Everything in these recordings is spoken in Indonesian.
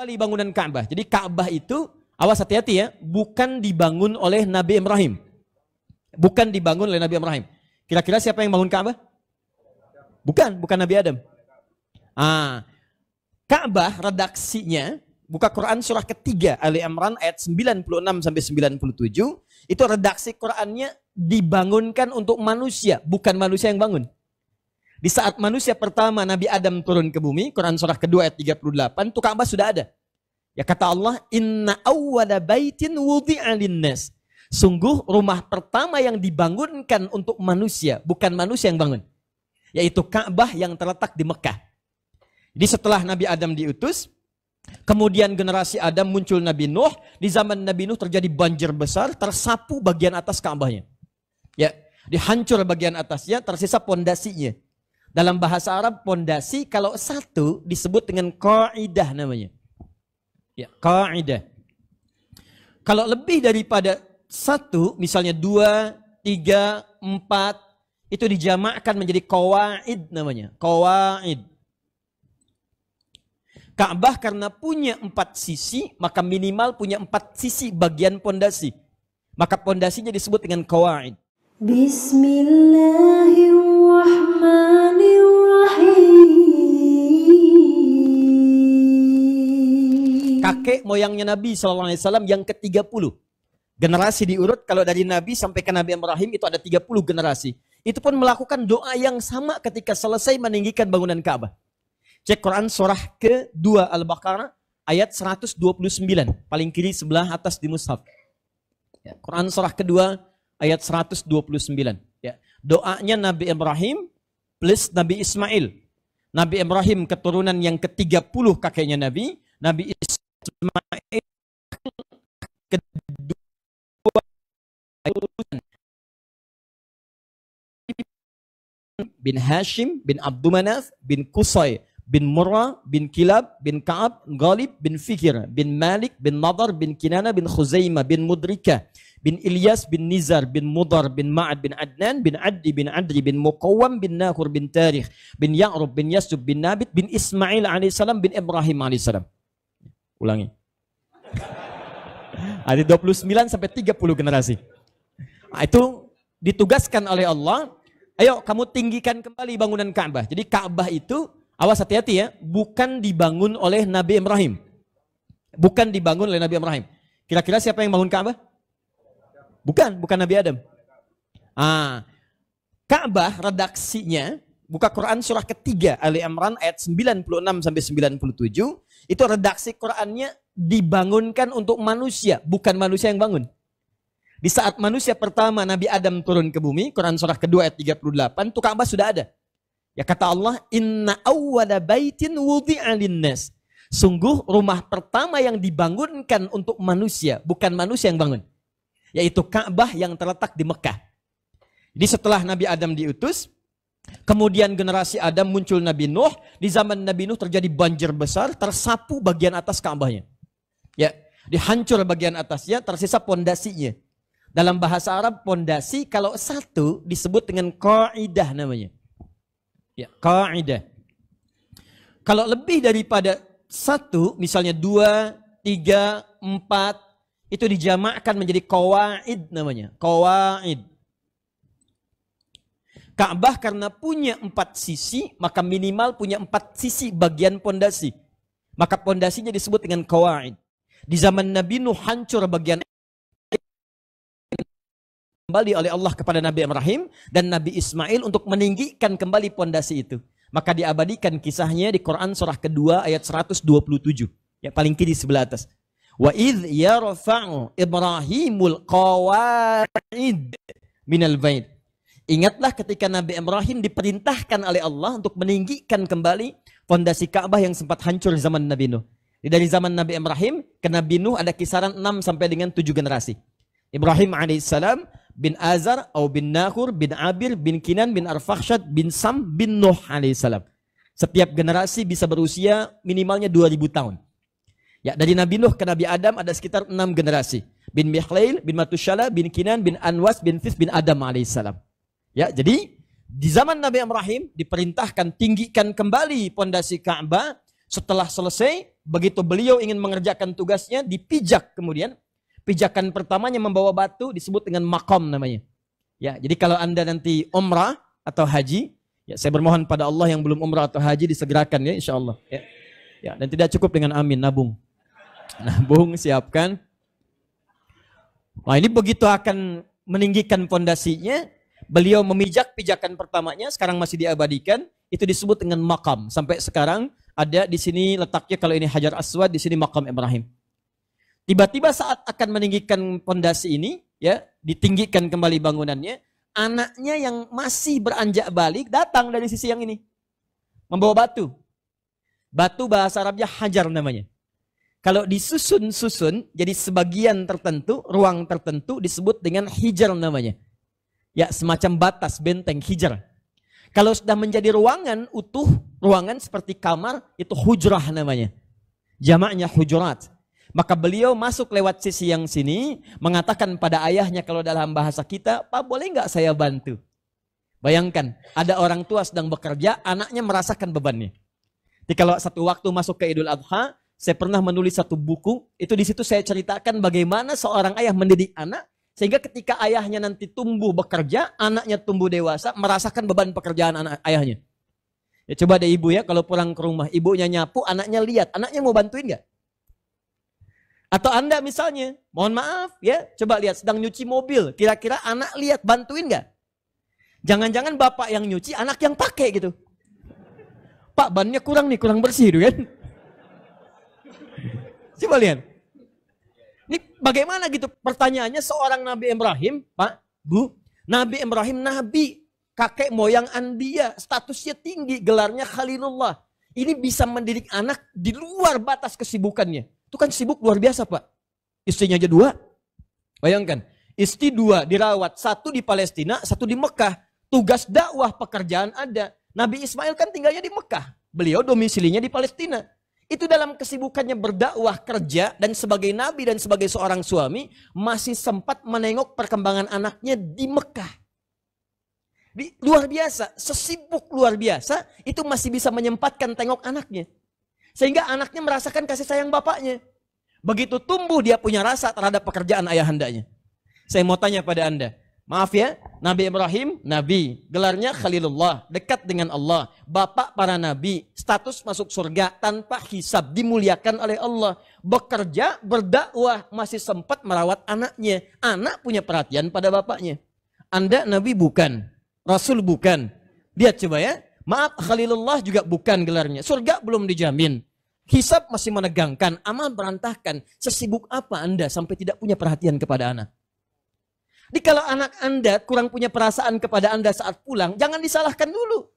kembali bangunan Ka'bah. Jadi Ka'bah itu awas hati-hati ya, bukan dibangun oleh Nabi Ibrahim. Bukan dibangun oleh Nabi Ibrahim. Kira-kira siapa yang bangun Ka'bah? Bukan, bukan Nabi Adam. Ah, Ka'bah redaksinya buka Quran surah ketiga Ali Imran ayat 96 sampai 97 itu redaksi Qurannya dibangunkan untuk manusia bukan manusia yang bangun di saat manusia pertama Nabi Adam turun ke bumi, Quran surah kedua ayat 38, itu Ka'bah sudah ada. Ya kata Allah, "Inna awwala baitin wudi'a linnas." Sungguh rumah pertama yang dibangunkan untuk manusia, bukan manusia yang bangun. Yaitu Ka'bah yang terletak di Mekah. Jadi setelah Nabi Adam diutus, Kemudian generasi Adam muncul Nabi Nuh. Di zaman Nabi Nuh terjadi banjir besar, tersapu bagian atas Ka'bahnya. Ya, dihancur bagian atasnya, tersisa pondasinya. Dalam bahasa Arab pondasi kalau satu disebut dengan kaidah namanya. Ya, kaidah. Kalau lebih daripada satu, misalnya dua, tiga, empat, itu dijamakkan menjadi kawaid namanya. Kawaid. Ka'bah karena punya empat sisi, maka minimal punya empat sisi bagian pondasi. Maka pondasinya disebut dengan kawaid. Bismillahirrahmanirrahim. kakek moyangnya Nabi SAW yang ke-30. Generasi diurut kalau dari Nabi sampai ke Nabi Ibrahim itu ada 30 generasi. Itu pun melakukan doa yang sama ketika selesai meninggikan bangunan Ka'bah. Cek Quran surah ke-2 Al-Baqarah ayat 129. Paling kiri sebelah atas di mushaf. Ya, Quran surah ke-2 ayat 129. Ya, doanya Nabi Ibrahim plus Nabi Ismail. Nabi Ibrahim keturunan yang ke-30 kakeknya Nabi. Nabi Ismail بن هاشم بن عبد مناف بن قصي بن مرة بن كلاب بن كعب غالب بن فكر بن مالك بن نضر بن كنانة بن خزيمة بن مدركة بن إلياس بن نزر بن مضر بن معد بن عدنان بن عدي بن عدري بن مقوم بن ناخر بن تاريخ بن يعرب بن يسب بن نابت بن إسماعيل عليه السلام بن إبراهيم عليه السلام Ulangi. Ada 29 sampai 30 generasi. Nah, itu ditugaskan oleh Allah, ayo kamu tinggikan kembali bangunan Ka'bah. Jadi Ka'bah itu, awas hati-hati ya, bukan dibangun oleh Nabi Ibrahim. Bukan dibangun oleh Nabi Ibrahim. Kira-kira siapa yang bangun Ka'bah? Bukan, bukan Nabi Adam. Ah, Ka'bah redaksinya buka Quran surah ketiga Ali Imran ayat 96 sampai 97 itu redaksi Qurannya dibangunkan untuk manusia bukan manusia yang bangun di saat manusia pertama Nabi Adam turun ke bumi Quran surah kedua ayat 38 itu Ka'bah sudah ada ya kata Allah inna awwala baitin wudi'a alinnes sungguh rumah pertama yang dibangunkan untuk manusia bukan manusia yang bangun yaitu Ka'bah yang terletak di Mekah jadi setelah Nabi Adam diutus Kemudian generasi Adam muncul Nabi Nuh. Di zaman Nabi Nuh terjadi banjir besar, tersapu bagian atas Ka'bahnya. Ya, dihancur bagian atasnya, tersisa pondasinya. Dalam bahasa Arab pondasi kalau satu disebut dengan kaidah namanya. Ya, kaidah. Kalau lebih daripada satu, misalnya dua, tiga, empat, itu dijamakkan menjadi kawaid namanya. Kawaid. Ka'bah karena punya empat sisi, maka minimal punya empat sisi bagian pondasi. Maka pondasinya disebut dengan kawaid. Di zaman Nabi Nuh hancur bagian kembali oleh Allah kepada Nabi Ibrahim dan Nabi Ismail untuk meninggikan kembali pondasi itu. Maka diabadikan kisahnya di Quran surah kedua ayat 127. Ya paling kiri sebelah atas. Wa idh yarfa'u Ibrahimul qawa'id minal bait. Ingatlah ketika Nabi Ibrahim diperintahkan oleh Allah untuk meninggikan kembali fondasi Ka'bah yang sempat hancur zaman Nabi Nuh. Dari zaman Nabi Ibrahim ke Nabi Nuh ada kisaran 6 sampai dengan 7 generasi. Ibrahim alaihissalam bin Azar, Au bin Nahur, bin Abir, bin Kinan, bin Arfakshad bin Sam, bin Nuh alaihissalam. Setiap generasi bisa berusia minimalnya 2000 tahun. Ya, dari Nabi Nuh ke Nabi Adam ada sekitar 6 generasi. Bin Mikhlail, bin Matushala, bin Kinan, bin Anwas, bin Fis, bin Adam alaihissalam. Ya, jadi di zaman Nabi Ibrahim diperintahkan tinggikan kembali pondasi Ka'bah setelah selesai begitu beliau ingin mengerjakan tugasnya dipijak kemudian pijakan pertamanya membawa batu disebut dengan makom namanya. Ya, jadi kalau Anda nanti umrah atau haji, ya saya bermohon pada Allah yang belum umrah atau haji disegerakan ya insyaallah ya. Ya, dan tidak cukup dengan amin nabung. Nabung siapkan. Nah, ini begitu akan meninggikan pondasinya, beliau memijak pijakan pertamanya, sekarang masih diabadikan, itu disebut dengan makam. Sampai sekarang ada di sini letaknya kalau ini Hajar Aswad, di sini makam Ibrahim. Tiba-tiba saat akan meninggikan pondasi ini, ya ditinggikan kembali bangunannya, anaknya yang masih beranjak balik datang dari sisi yang ini. Membawa batu. Batu bahasa Arabnya hajar namanya. Kalau disusun-susun, jadi sebagian tertentu, ruang tertentu disebut dengan hijar namanya ya semacam batas benteng hijrah. Kalau sudah menjadi ruangan utuh, ruangan seperti kamar itu hujrah namanya. Jamaknya hujurat. Maka beliau masuk lewat sisi yang sini, mengatakan pada ayahnya kalau dalam bahasa kita, Pak boleh nggak saya bantu? Bayangkan, ada orang tua sedang bekerja, anaknya merasakan bebannya. Jadi kalau satu waktu masuk ke Idul Adha, saya pernah menulis satu buku, itu di situ saya ceritakan bagaimana seorang ayah mendidik anak sehingga ketika ayahnya nanti tumbuh bekerja, anaknya tumbuh dewasa, merasakan beban pekerjaan anak ayahnya. Ya coba deh ibu ya, kalau pulang ke rumah, ibunya nyapu, anaknya lihat, anaknya mau bantuin gak? Atau Anda misalnya, mohon maaf ya, coba lihat sedang nyuci mobil, kira-kira anak lihat bantuin gak? Jangan-jangan bapak yang nyuci, anak yang pakai gitu. Pak, bannya kurang nih, kurang bersih gitu kan? Coba lihat. Ini bagaimana gitu pertanyaannya seorang Nabi Ibrahim, Pak, Bu, Nabi Ibrahim nabi, kakek moyang Andia, statusnya tinggi, gelarnya Khalilullah. Ini bisa mendidik anak di luar batas kesibukannya. Itu kan sibuk luar biasa, Pak. Istrinya aja dua. Bayangkan, istri dua dirawat, satu di Palestina, satu di Mekah. Tugas dakwah pekerjaan ada. Nabi Ismail kan tinggalnya di Mekah. Beliau domisilinya di Palestina itu dalam kesibukannya berdakwah kerja dan sebagai nabi dan sebagai seorang suami masih sempat menengok perkembangan anaknya di Mekah. Di, luar biasa, sesibuk luar biasa itu masih bisa menyempatkan tengok anaknya. Sehingga anaknya merasakan kasih sayang bapaknya. Begitu tumbuh dia punya rasa terhadap pekerjaan ayahandanya. Saya mau tanya pada Anda, Maaf ya, Nabi Ibrahim nabi, gelarnya Khalilullah, dekat dengan Allah, bapak para nabi, status masuk surga tanpa hisab, dimuliakan oleh Allah, bekerja, berdakwah, masih sempat merawat anaknya. Anak punya perhatian pada bapaknya. Anda nabi bukan, rasul bukan. Lihat coba ya, maaf Khalilullah juga bukan gelarnya. Surga belum dijamin. Hisab masih menegangkan, amal berantahkan. Sesibuk apa Anda sampai tidak punya perhatian kepada anak? Jadi kalau anak Anda kurang punya perasaan kepada Anda saat pulang, jangan disalahkan dulu.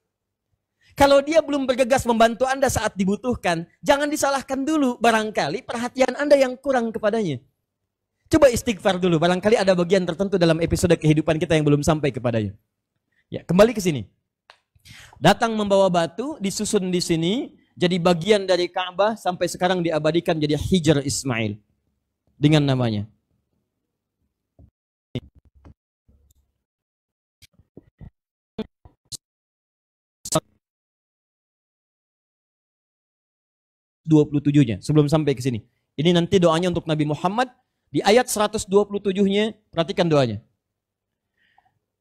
Kalau dia belum bergegas membantu Anda saat dibutuhkan, jangan disalahkan dulu. Barangkali perhatian Anda yang kurang kepadanya. Coba istighfar dulu, barangkali ada bagian tertentu dalam episode kehidupan kita yang belum sampai kepadanya. Ya, kembali ke sini. Datang membawa batu, disusun di sini, jadi bagian dari Ka'bah sampai sekarang diabadikan jadi Hijr Ismail dengan namanya. 127-nya sebelum sampai ke sini. Ini nanti doanya untuk Nabi Muhammad di ayat 127-nya perhatikan doanya.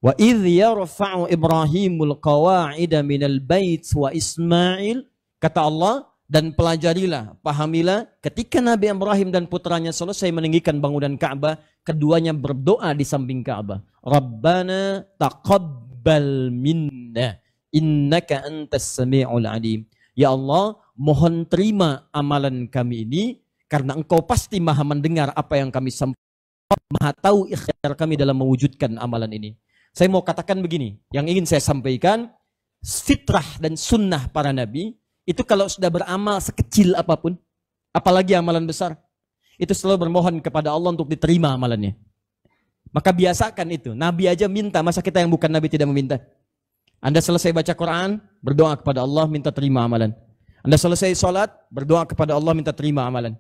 Wa idh yarfa'u Ibrahimul qawa'ida minal bait wa Ismail kata Allah dan pelajarilah, pahamilah ketika Nabi Ibrahim dan putranya selesai meninggikan bangunan Ka'bah, keduanya berdoa di samping Ka'bah. Rabbana taqabbal minna innaka antas sami'ul alim. Ya Allah, mohon terima amalan kami ini karena engkau pasti maha mendengar apa yang kami sampaikan, maha tahu ikhtiar kami dalam mewujudkan amalan ini. Saya mau katakan begini, yang ingin saya sampaikan, fitrah dan sunnah para nabi, itu kalau sudah beramal sekecil apapun, apalagi amalan besar, itu selalu bermohon kepada Allah untuk diterima amalannya. Maka biasakan itu. Nabi aja minta, masa kita yang bukan Nabi tidak meminta? Anda selesai baca Quran, berdoa kepada Allah minta terima amalan. Anda selesai sholat, berdoa kepada Allah minta terima amalan.